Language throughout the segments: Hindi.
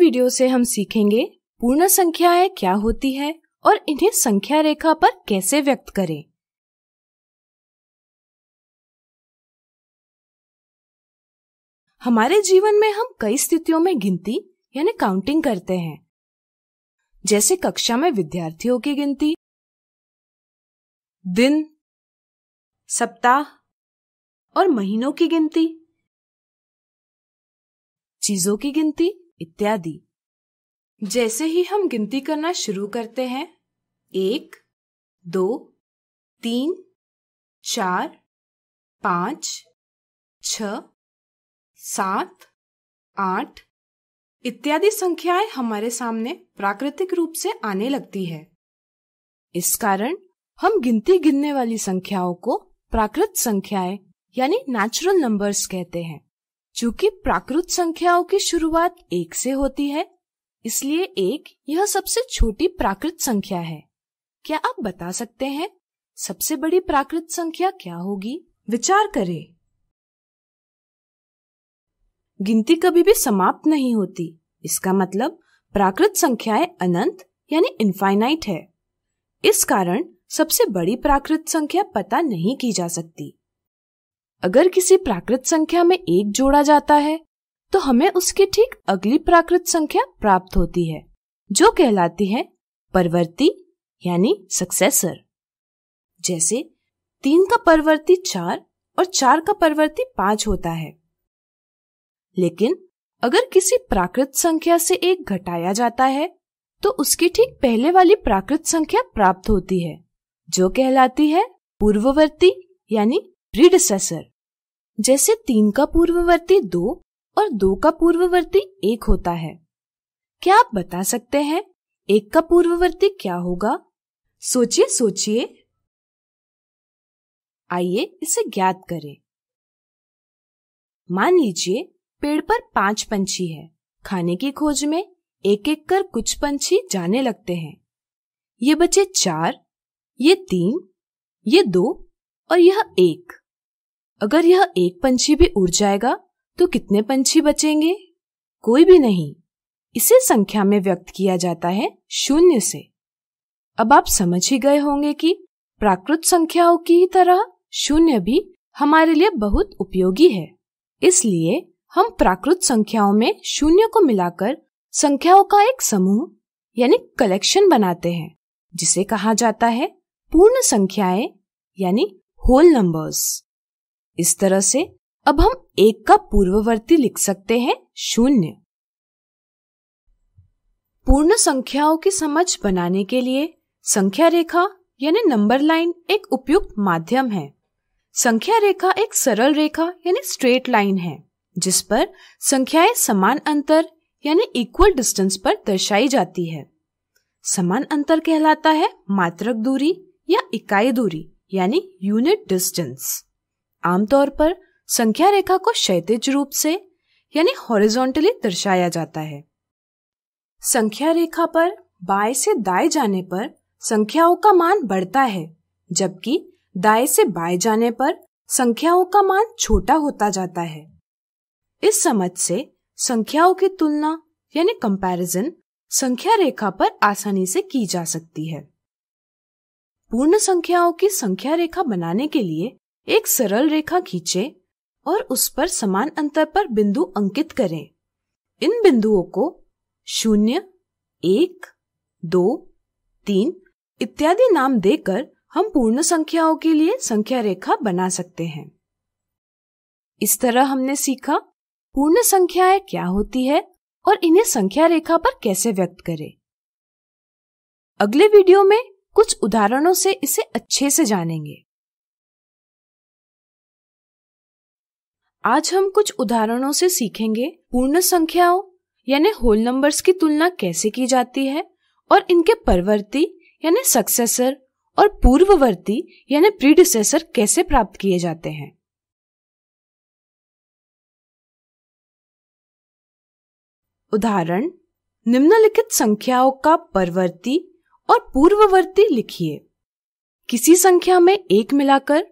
वीडियो से हम सीखेंगे पूर्ण संख्याएं क्या होती है और इन्हें संख्या रेखा पर कैसे व्यक्त करें हमारे जीवन में हम कई स्थितियों में गिनती यानी काउंटिंग करते हैं जैसे कक्षा में विद्यार्थियों की गिनती दिन सप्ताह और महीनों की गिनती चीजों की गिनती इत्यादि जैसे ही हम गिनती करना शुरू करते हैं एक दो तीन चार पांच छ सात आठ इत्यादि संख्याएं हमारे सामने प्राकृतिक रूप से आने लगती है इस कारण हम गिनती गिनने वाली संख्याओं को प्राकृत संख्याएं यानी नेचुरल नंबर्स कहते हैं चूंकि प्राकृत संख्याओं की शुरुआत एक से होती है इसलिए एक यह सबसे छोटी प्राकृत संख्या है क्या आप बता सकते हैं सबसे बड़ी प्राकृत संख्या क्या होगी विचार करें गिनती कभी भी समाप्त नहीं होती इसका मतलब प्राकृत संख्याएं अनंत यानी इनफाइनाइट है इस कारण सबसे बड़ी प्राकृत संख्या पता नहीं की जा सकती अगर किसी प्राकृत संख्या में एक जोड़ा जाता है तो हमें उसके ठीक अगली प्राकृत संख्या प्राप्त होती है जो कहलाती है परवर्ती यानी सक्सेसर जैसे तीन का परवर्ती चार और चार का परवर्ती पांच होता है लेकिन अगर किसी प्राकृत संख्या से एक घटाया जाता है तो उसकी ठीक पहले वाली प्राकृत संख्या प्राप्त होती है जो कहलाती है पूर्ववर्ती यानी प्रीडसेसर जैसे तीन का पूर्ववर्ती दो और दो का पूर्ववर्ती एक होता है क्या आप बता सकते हैं एक का पूर्ववर्ती क्या होगा सोचिए सोचिए आइए इसे ज्ञात करें मान लीजिए पेड़ पर पांच पंछी है खाने की खोज में एक एक कर कुछ पंछी जाने लगते हैं ये बचे चार ये तीन ये दो और यह एक अगर यह एक पंछी भी उड़ जाएगा तो कितने पंछी बचेंगे कोई भी नहीं इसे संख्या में व्यक्त किया जाता है शून्य से अब आप समझ ही गए होंगे कि प्राकृत संख्याओं की ही तरह शून्य भी हमारे लिए बहुत उपयोगी है इसलिए हम प्राकृत संख्याओं में शून्य को मिलाकर संख्याओं का एक समूह यानी कलेक्शन बनाते हैं जिसे कहा जाता है पूर्ण संख्याएं यानी होल नंबर्स इस तरह से अब हम एक का पूर्ववर्ती लिख सकते हैं शून्य पूर्ण संख्याओं की समझ बनाने के लिए संख्या रेखा यानी नंबर लाइन एक उपयुक्त माध्यम है संख्या रेखा एक सरल रेखा यानी स्ट्रेट लाइन है जिस पर संख्याएं समान अंतर यानी इक्वल डिस्टेंस पर दर्शाई जाती है समान अंतर कहलाता है मात्रक दूरी या इकाई दूरी यानी यूनिट डिस्टेंस आमतौर पर संख्या रेखा को क्षैतिज रूप से यानी हॉरिजॉन्टली दर्शाया जाता है संख्या रेखा पर बाएं से दाएं जाने पर संख्याओं का मान बढ़ता है जबकि दाएं से बाएं जाने पर संख्याओं का मान छोटा होता जाता है इस समझ से संख्याओं की तुलना यानी कंपैरिजन संख्या रेखा पर आसानी से की जा सकती है पूर्ण संख्याओं की संख्या रेखा बनाने के लिए एक सरल रेखा खींचे और उस पर समान अंतर पर बिंदु अंकित करें इन बिंदुओं को शून्य एक दो तीन इत्यादि नाम देकर हम पूर्ण संख्याओं के लिए संख्या रेखा बना सकते हैं इस तरह हमने सीखा पूर्ण संख्याएं क्या होती है और इन्हें संख्या रेखा पर कैसे व्यक्त करें अगले वीडियो में कुछ उदाहरणों से इसे अच्छे से जानेंगे आज हम कुछ उदाहरणों से सीखेंगे पूर्ण संख्याओं यानी होल नंबर्स की तुलना कैसे की जाती है और इनके परवर्ती यानी सक्सेसर और पूर्ववर्ती यानी प्रीडिसेसर कैसे प्राप्त किए जाते हैं उदाहरण निम्नलिखित संख्याओं का परवर्ती और पूर्ववर्ती लिखिए किसी संख्या में एक मिलाकर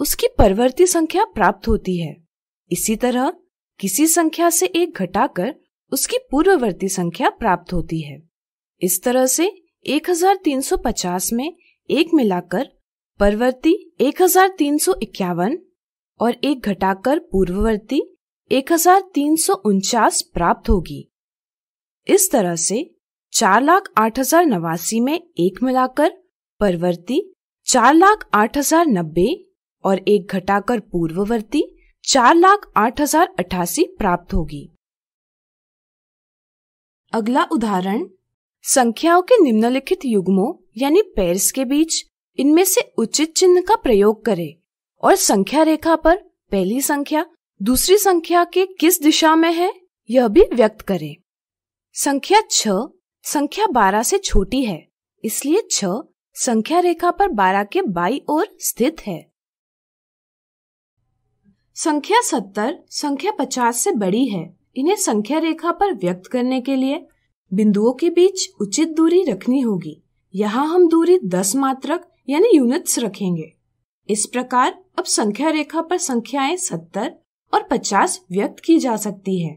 उसकी परवर्ती संख्या प्राप्त होती है इसी तरह किसी संख्या से एक घटाकर उसकी पूर्ववर्ती संख्या प्राप्त होती है इस तरह से 1350 में एक मिलाकर परवर्ती 1351 और एक घटाकर पूर्ववर्ती एक प्राप्त होगी इस तरह से चार लाख आठ हजार नवासी में एक मिलाकर परवर्ती चार लाख आठ हजार नब्बे और एक घटाकर पूर्ववर्ती चार लाख आठ हजार अठासी प्राप्त होगी अगला उदाहरण संख्याओं के निम्नलिखित युग्मों यानी पेयर्स के बीच इनमें से उचित चिन्ह का प्रयोग करें और संख्या रेखा पर पहली संख्या दूसरी संख्या के किस दिशा में है यह भी व्यक्त करें संख्या छ संख्या बारह से छोटी है इसलिए छ संख्या रेखा पर बारह के बाई और स्थित है संख्या सत्तर संख्या पचास से बड़ी है इन्हें संख्या रेखा पर व्यक्त करने के लिए बिंदुओं के बीच उचित दूरी रखनी होगी यहाँ हम दूरी दस मात्रक यानी यूनिट्स रखेंगे इस प्रकार अब संख्या रेखा पर संख्याएं सत्तर और पचास व्यक्त की जा सकती है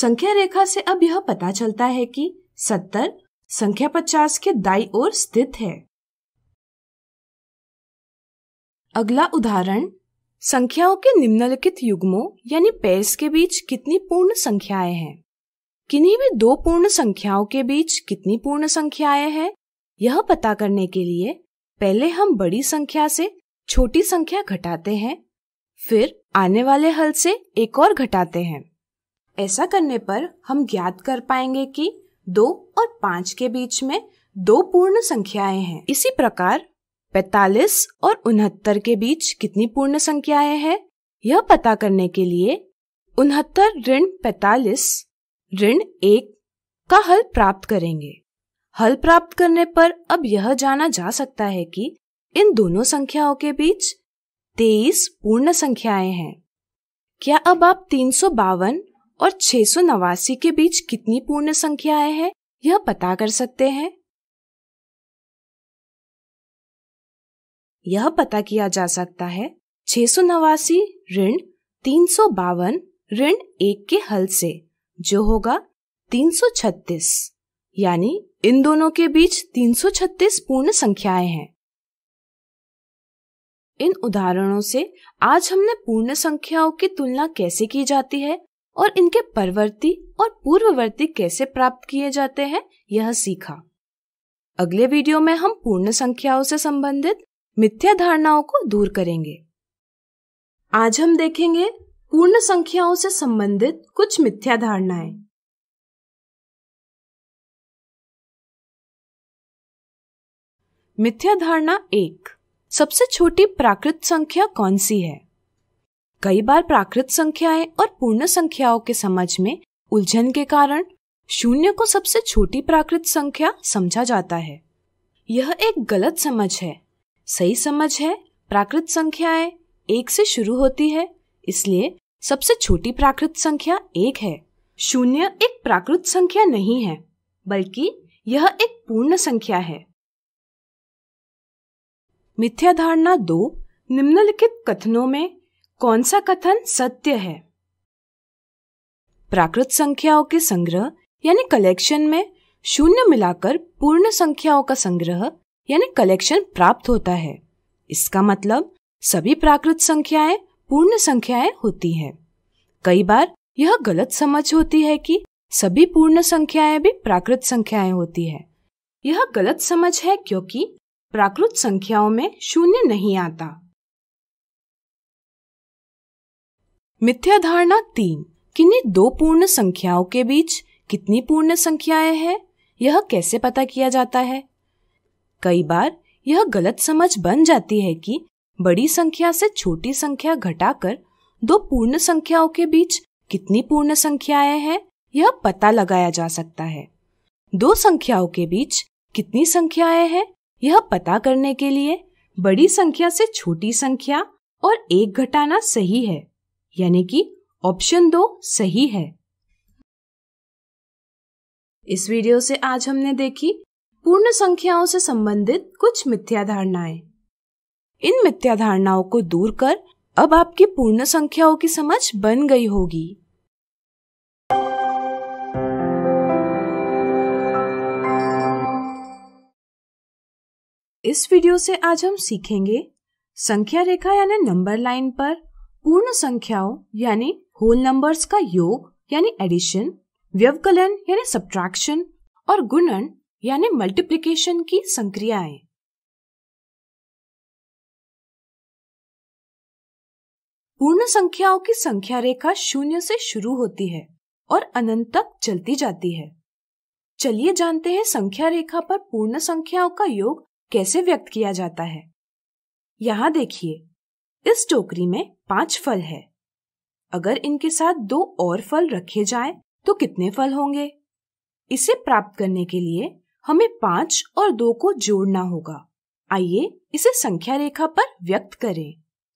संख्या रेखा से अब यह पता चलता है कि सत्तर संख्या पचास के दाई ओर स्थित है अगला उदाहरण संख्याओं के निम्नलिखित युग्मों यानी पेयर्स के बीच कितनी पूर्ण संख्याएं हैं किन्हीं भी दो पूर्ण संख्याओं के बीच कितनी पूर्ण संख्याएं हैं यह पता करने के लिए पहले हम बड़ी संख्या से छोटी संख्या घटाते हैं फिर आने वाले हल से एक और घटाते हैं ऐसा करने पर हम ज्ञात कर पाएंगे कि दो और पांच के बीच में दो पूर्ण संख्याएं हैं इसी प्रकार पैतालीस और उनहत्तर के बीच कितनी पूर्ण संख्याएं हैं यह पता करने के लिए उनहत्तर ऋण पैतालीस ऋण एक का हल प्राप्त करेंगे हल प्राप्त करने पर अब यह जाना जा सकता है कि इन दोनों संख्याओं के बीच तेईस पूर्ण संख्याएं हैं क्या अब आप तीन सौ बावन और छह सौ नवासी के बीच कितनी पूर्ण संख्याएं हैं यह पता कर सकते हैं यह पता किया जा सकता है छह सौ नवासी ऋण तीन सौ बावन ऋण एक के हल से जो होगा तीन सौ छत्तीस यानी इन दोनों के बीच तीन सौ छत्तीस पूर्ण संख्याएं हैं इन उदाहरणों से आज हमने पूर्ण संख्याओं की तुलना कैसे की जाती है और इनके परवर्ती और पूर्ववर्ती कैसे प्राप्त किए जाते हैं यह सीखा अगले वीडियो में हम पूर्ण संख्याओं से संबंधित मिथ्या धारणाओं को दूर करेंगे आज हम देखेंगे पूर्ण संख्याओं से संबंधित कुछ मिथ्या धारणाएं मिथ्या धारणा एक सबसे छोटी प्राकृत संख्या कौन सी है कई बार प्राकृत संख्याएं और पूर्ण संख्याओं के समझ में उलझन के कारण शून्य को सबसे छोटी प्राकृत संख्या समझा जाता है यह एक गलत समझ है सही समझ है प्राकृत संख्याएं एक से शुरू होती है इसलिए सबसे छोटी प्राकृत संख्या एक है शून्य एक प्राकृत संख्या नहीं है बल्कि यह एक पूर्ण संख्या है मिथ्या धारणा दो निम्नलिखित कथनों में कौन सा कथन सत्य है प्राकृत संख्याओं के संग्रह यानी कलेक्शन में शून्य मिलाकर पूर्ण संख्याओं का संग्रह यानी कलेक्शन प्राप्त होता है इसका मतलब सभी प्राकृत संख्याएं पूर्ण संख्याएं होती हैं। कई बार यह गलत समझ होती है कि सभी पूर्ण संख्याएं भी प्राकृत संख्याएं होती है यह गलत समझ है क्योंकि प्राकृत संख्याओं में शून्य नहीं आता मिथ्या धारणा तीन किन्हीं दो पूर्ण संख्याओं के बीच कितनी पूर्ण संख्याएं हैं यह कैसे पता किया जाता है कई बार यह गलत समझ बन जाती है कि बड़ी संख्या से छोटी संख्या घटाकर दो पूर्ण संख्याओं के बीच कितनी पूर्ण संख्याएं हैं यह पता लगाया जा सकता है दो संख्याओं के बीच कितनी संख्याएं हैं यह पता करने के लिए बड़ी संख्या से छोटी संख्या और एक घटाना सही है यानी कि ऑप्शन दो सही है इस वीडियो से आज हमने देखी पूर्ण संख्याओं से संबंधित कुछ मिथ्या धारणाएं इन मिथ्या धारणाओं को दूर कर अब आपकी पूर्ण संख्याओं की समझ बन गई होगी इस वीडियो से आज हम सीखेंगे संख्या रेखा यानी नंबर लाइन पर पूर्ण संख्याओं यानी होल नंबर्स का योग यानी एडिशन व्यवकलन यानी सब्ट्रैक्शन और गुणन यानी मल्टीप्लिकेशन की संक्रियाएं पूर्ण संख्याओं की संख्या रेखा शून्य से शुरू होती है और अनंत तक चलती जाती है चलिए जानते हैं संख्या रेखा पर पूर्ण संख्याओं का योग कैसे व्यक्त किया जाता है यहाँ देखिए इस टोकरी में पांच फल है अगर इनके साथ दो और फल रखे जाएं तो कितने फल होंगे इसे प्राप्त करने के लिए हमें पाँच और दो को जोड़ना होगा आइए इसे संख्या रेखा पर व्यक्त करें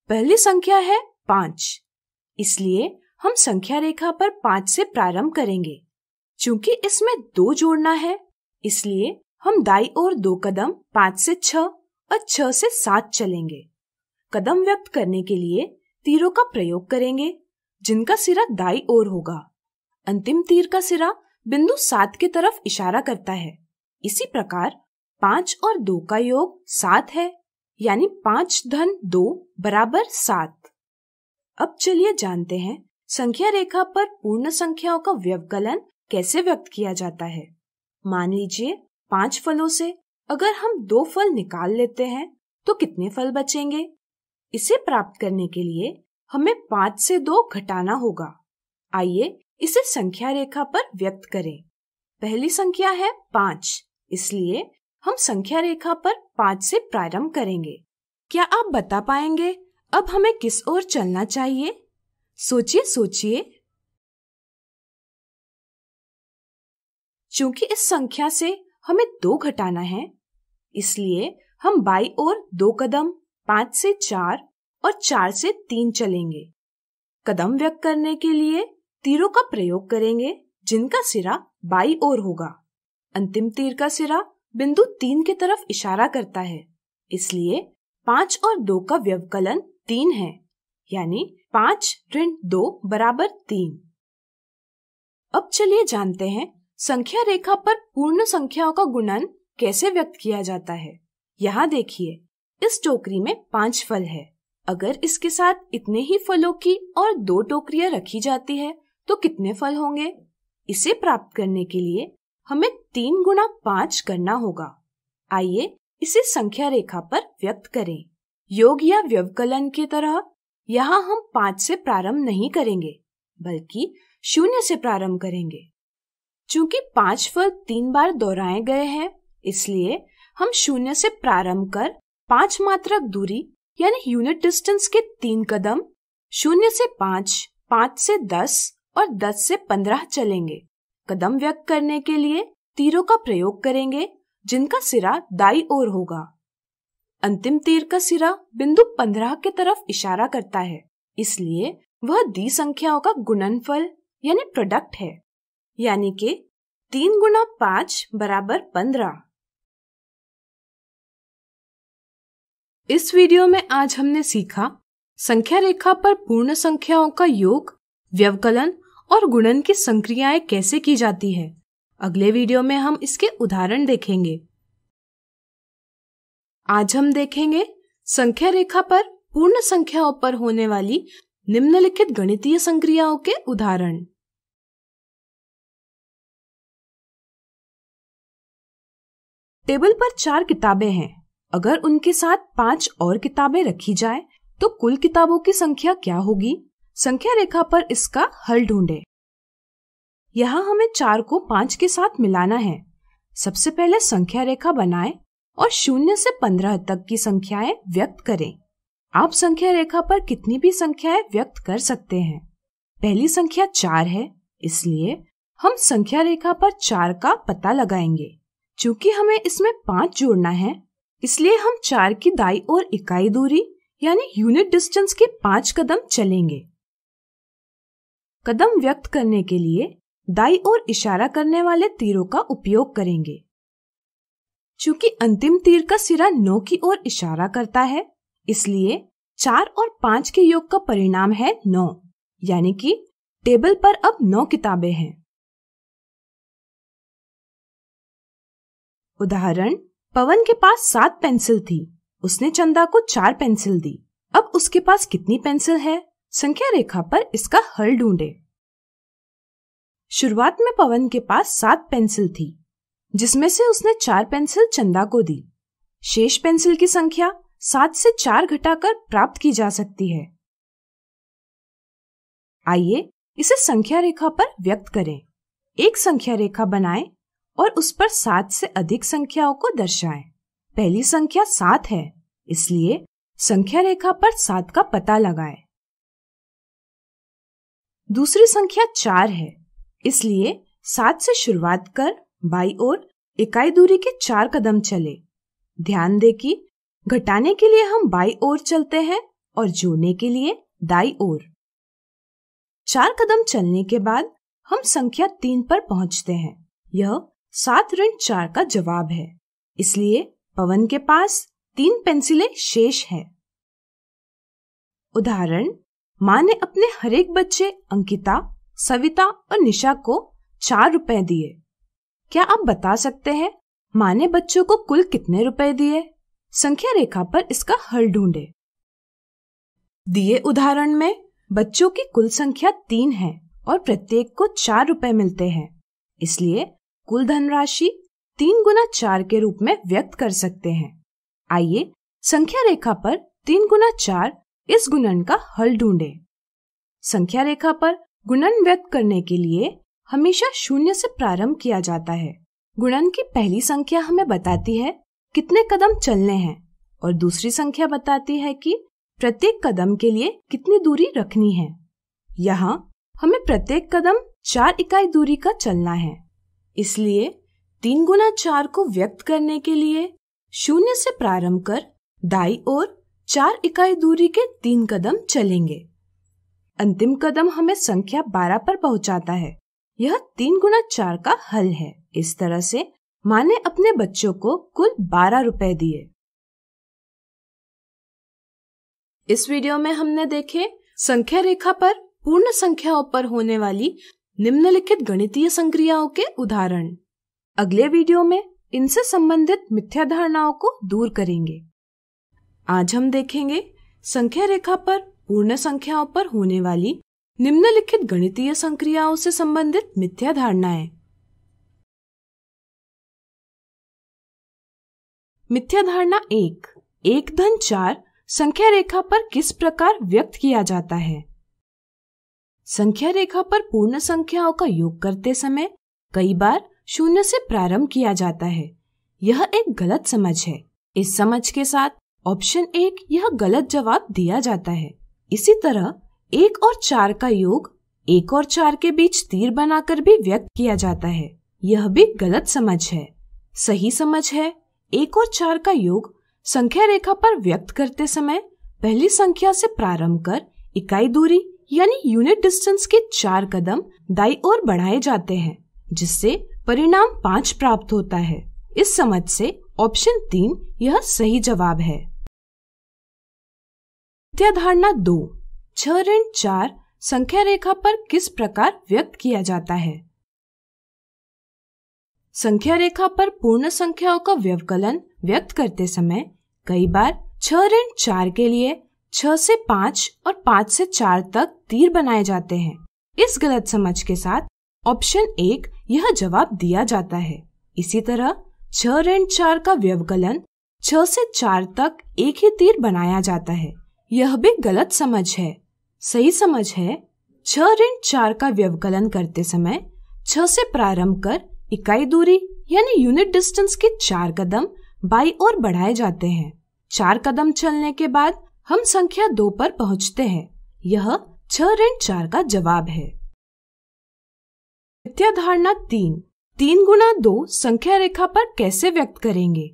पहली संख्या है पाँच इसलिए हम संख्या रेखा पर पाँच से प्रारंभ करेंगे क्योंकि इसमें दो जोड़ना है इसलिए हम दाई और दो कदम पाँच से छह और छह से सात चलेंगे कदम व्यक्त करने के लिए तीरों का प्रयोग करेंगे जिनका सिरा दाई ओर होगा अंतिम तीर का सिरा बिंदु सात की तरफ इशारा करता है इसी प्रकार पांच और दो का योग सात है यानी पांच धन दो बराबर सात अब चलिए जानते हैं संख्या रेखा पर पूर्ण संख्याओं का व्यवकलन कैसे व्यक्त किया जाता है मान लीजिए पांच फलों से अगर हम दो फल निकाल लेते हैं तो कितने फल बचेंगे इसे प्राप्त करने के लिए हमें पांच से दो घटाना होगा आइए इसे संख्या रेखा पर व्यक्त करें पहली संख्या है पांच इसलिए हम संख्या रेखा पर पांच से प्रारंभ करेंगे क्या आप बता पाएंगे अब हमें किस ओर चलना चाहिए सोचिए सोचिए चूंकि इस संख्या से हमें दो घटाना है इसलिए हम बाई ओर दो कदम पांच से चार और चार से तीन चलेंगे कदम व्यक्त करने के लिए तीरों का प्रयोग करेंगे जिनका सिरा बाई ओर होगा अंतिम तीर का सिरा बिंदु तीन की तरफ इशारा करता है इसलिए पाँच और दो का व्यवकलन तीन है यानी पाँच ऋण दो बराबर तीन अब चलिए जानते हैं संख्या रेखा पर पूर्ण संख्याओं का गुणन कैसे व्यक्त किया जाता है यहाँ देखिए इस टोकरी में पांच फल है अगर इसके साथ इतने ही फलों की और दो टोकरियां रखी जाती है तो कितने फल होंगे इसे प्राप्त करने के लिए हमें तीन गुना पाँच करना होगा आइए इसे संख्या रेखा पर व्यक्त करें योग या व्यवकलन की तरह यहाँ हम पाँच से प्रारंभ नहीं करेंगे बल्कि शून्य से प्रारंभ करेंगे चूंकि पांच फल तीन बार दोहराए गए हैं इसलिए हम शून्य से प्रारंभ कर पाँच मात्रक दूरी यानी यूनिट डिस्टेंस के तीन कदम शून्य से पाँच पाँच से दस और दस से पंद्रह चलेंगे कदम व्यक्त करने के लिए तीरों का प्रयोग करेंगे जिनका सिरा दाई ओर होगा अंतिम तीर का सिरा बिंदु पंद्रह के तरफ इशारा करता है इसलिए वह दी संख्याओं का गुणनफल यानी प्रोडक्ट है यानी कि तीन गुना पांच बराबर पंद्रह इस वीडियो में आज हमने सीखा संख्या रेखा पर पूर्ण संख्याओं का योग व्यवकलन और गुणन की संक्रियाएं कैसे की जाती है अगले वीडियो में हम इसके उदाहरण देखेंगे आज हम देखेंगे संख्या रेखा पर पूर्ण संख्याओं पर होने वाली निम्नलिखित गणितीय संक्रियाओं के उदाहरण टेबल पर चार किताबें हैं अगर उनके साथ पांच और किताबें रखी जाए तो कुल किताबों की संख्या क्या होगी संख्या रेखा पर इसका हल ढूंढे यहाँ हमें चार को पांच के साथ मिलाना है सबसे पहले संख्या रेखा बनाएं और शून्य से पंद्रह तक की संख्याएं व्यक्त करें आप संख्या रेखा पर कितनी भी संख्याएं व्यक्त कर सकते हैं पहली संख्या चार है इसलिए हम संख्या रेखा पर चार का पता लगाएंगे चूंकि हमें इसमें पांच जोड़ना है इसलिए हम चार की दाई और इकाई दूरी यानी यूनिट डिस्टेंस के पांच कदम चलेंगे कदम व्यक्त करने के लिए दाई और इशारा करने वाले तीरों का उपयोग करेंगे चूंकि अंतिम तीर का सिरा नौ की ओर इशारा करता है इसलिए चार और पांच के योग का परिणाम है नौ यानी कि टेबल पर अब नौ किताबें हैं उदाहरण पवन के पास सात पेंसिल थी उसने चंदा को चार पेंसिल दी अब उसके पास कितनी पेंसिल है संख्या रेखा पर इसका हल ढूंढे शुरुआत में पवन के पास सात पेंसिल थी जिसमें से उसने चार पेंसिल चंदा को दी शेष पेंसिल की संख्या सात से चार घटाकर प्राप्त की जा सकती है आइए इसे संख्या रेखा पर व्यक्त करें एक संख्या रेखा बनाएं और उस पर सात से अधिक संख्याओं को दर्शाएं। पहली संख्या सात है इसलिए संख्या रेखा पर सात का पता लगाएं। दूसरी संख्या चार है इसलिए सात से शुरुआत कर बाई ओर इकाई दूरी के चार कदम चले ध्यान दे कि घटाने के लिए हम बाई ओर चलते हैं और जोड़ने के लिए दाई ओर चार कदम चलने के बाद हम संख्या तीन पर पहुंचते हैं यह सात ऋण चार का जवाब है इसलिए पवन के पास तीन पेंसिलें शेष हैं। उदाहरण माँ ने अपने हरेक बच्चे अंकिता सविता और निशा को चार रुपए दिए क्या आप बता सकते हैं माँ ने बच्चों को कुल कितने रुपए दिए संख्या रेखा पर इसका हल ढूंढे दिए उदाहरण में बच्चों की कुल संख्या तीन है और प्रत्येक को चार रुपए मिलते हैं इसलिए कुल धनराशि तीन गुना चार के रूप में व्यक्त कर सकते हैं आइए संख्या रेखा पर तीन गुना चार इस गुणन का हल ढूंढें। संख्या रेखा पर गुणन व्यक्त करने के लिए हमेशा शून्य से प्रारंभ किया जाता है गुणन की पहली संख्या हमें बताती है कितने कदम चलने हैं और दूसरी संख्या बताती है कि प्रत्येक कदम के लिए कितनी दूरी रखनी है यहाँ हमें प्रत्येक कदम चार इकाई दूरी का चलना है इसलिए तीन गुना चार को व्यक्त करने के लिए शून्य से प्रारंभ कर दाई ओर चार इकाई दूरी के तीन कदम चलेंगे अंतिम कदम हमें संख्या बारह पर पहुंचाता है यह तीन गुना चार का हल है इस तरह से माँ ने अपने बच्चों को कुल बारह रुपए दिए इस वीडियो में हमने देखे संख्या रेखा पर पूर्ण संख्याओं पर होने वाली निम्नलिखित गणितीय संक्रियाओं के उदाहरण अगले वीडियो में इनसे संबंधित मिथ्या धारणाओं को दूर करेंगे आज हम देखेंगे संख्या रेखा पर पूर्ण संख्याओं पर होने वाली निम्नलिखित गणितीय संक्रियाओं से संबंधित मिथ्या धारणाएं मिथ्या धारणा एक एक धन चार संख्या रेखा पर किस प्रकार व्यक्त किया जाता है संख्या रेखा पर पूर्ण संख्याओं का योग करते समय कई बार शून्य से प्रारंभ किया जाता है यह एक गलत समझ है इस समझ के साथ ऑप्शन एक यह गलत जवाब दिया जाता है इसी तरह एक और चार का योग एक और चार के बीच तीर बनाकर भी व्यक्त किया जाता है यह भी गलत समझ है सही समझ है एक और चार का योग संख्या रेखा पर व्यक्त करते समय पहली संख्या से प्रारंभ कर इकाई दूरी यानी यूनिट डिस्टेंस के चार कदम दाई ओर बढ़ाए जाते हैं जिससे परिणाम पाँच प्राप्त होता है इस समझ से ऑप्शन तीन यह सही जवाब है धारणा दो छह ऋण चार संख्या रेखा पर किस प्रकार व्यक्त किया जाता है संख्या रेखा पर पूर्ण संख्याओं का व्यवकलन व्यक्त करते समय कई बार छह ऋण चार के लिए छह से पांच और पांच से चार तक तीर बनाए जाते हैं इस गलत समझ के साथ ऑप्शन एक यह जवाब दिया जाता है इसी तरह छह ऋण चार का व्यवकलन छह से चार तक एक ही तीर बनाया जाता है यह भी गलत समझ है सही समझ है छ ऋण चार का व्यवकलन करते समय छ से प्रारंभ कर इकाई दूरी यानी यूनिट डिस्टेंस के चार कदम बाई और बढ़ाए जाते हैं चार कदम चलने के बाद हम संख्या दो पर पहुंचते हैं यह छ ऋण चार का जवाब है धारणा तीन तीन गुना दो संख्या रेखा पर कैसे व्यक्त करेंगे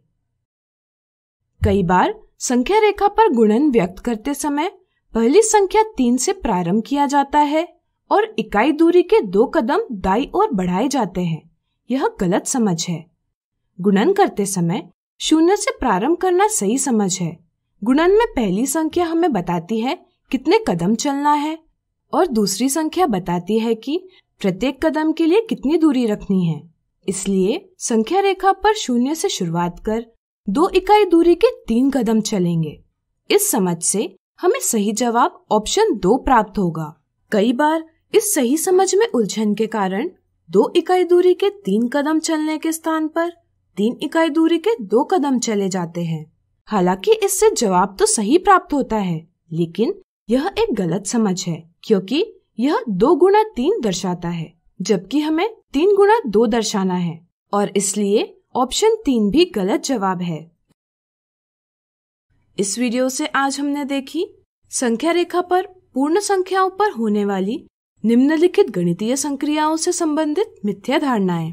कई बार संख्या रेखा पर गुणन व्यक्त करते समय पहली संख्या तीन से प्रारंभ किया जाता है और इकाई दूरी के दो कदम दाई और बढ़ाए जाते हैं यह गलत समझ है गुणन करते समय शून्य से प्रारंभ करना सही समझ है गुणन में पहली संख्या हमें बताती है कितने कदम चलना है और दूसरी संख्या बताती है कि प्रत्येक कदम के लिए कितनी दूरी रखनी है इसलिए संख्या रेखा पर शून्य से शुरुआत कर दो इकाई दूरी के तीन कदम चलेंगे इस समझ से हमें सही जवाब ऑप्शन दो प्राप्त होगा कई बार इस सही समझ में उलझन के कारण दो इकाई दूरी के तीन कदम चलने के स्थान पर तीन इकाई दूरी के दो कदम चले जाते हैं हालांकि इससे जवाब तो सही प्राप्त होता है लेकिन यह एक गलत समझ है क्योंकि यह दो गुणा तीन दर्शाता है जबकि हमें तीन गुणा दो दर्शाना है और इसलिए ऑप्शन तीन भी गलत जवाब है इस वीडियो से आज हमने देखी संख्या रेखा पर पूर्ण संख्याओं पर होने वाली निम्नलिखित गणितीय संक्रियाओं से संबंधित मिथ्या धारणाएं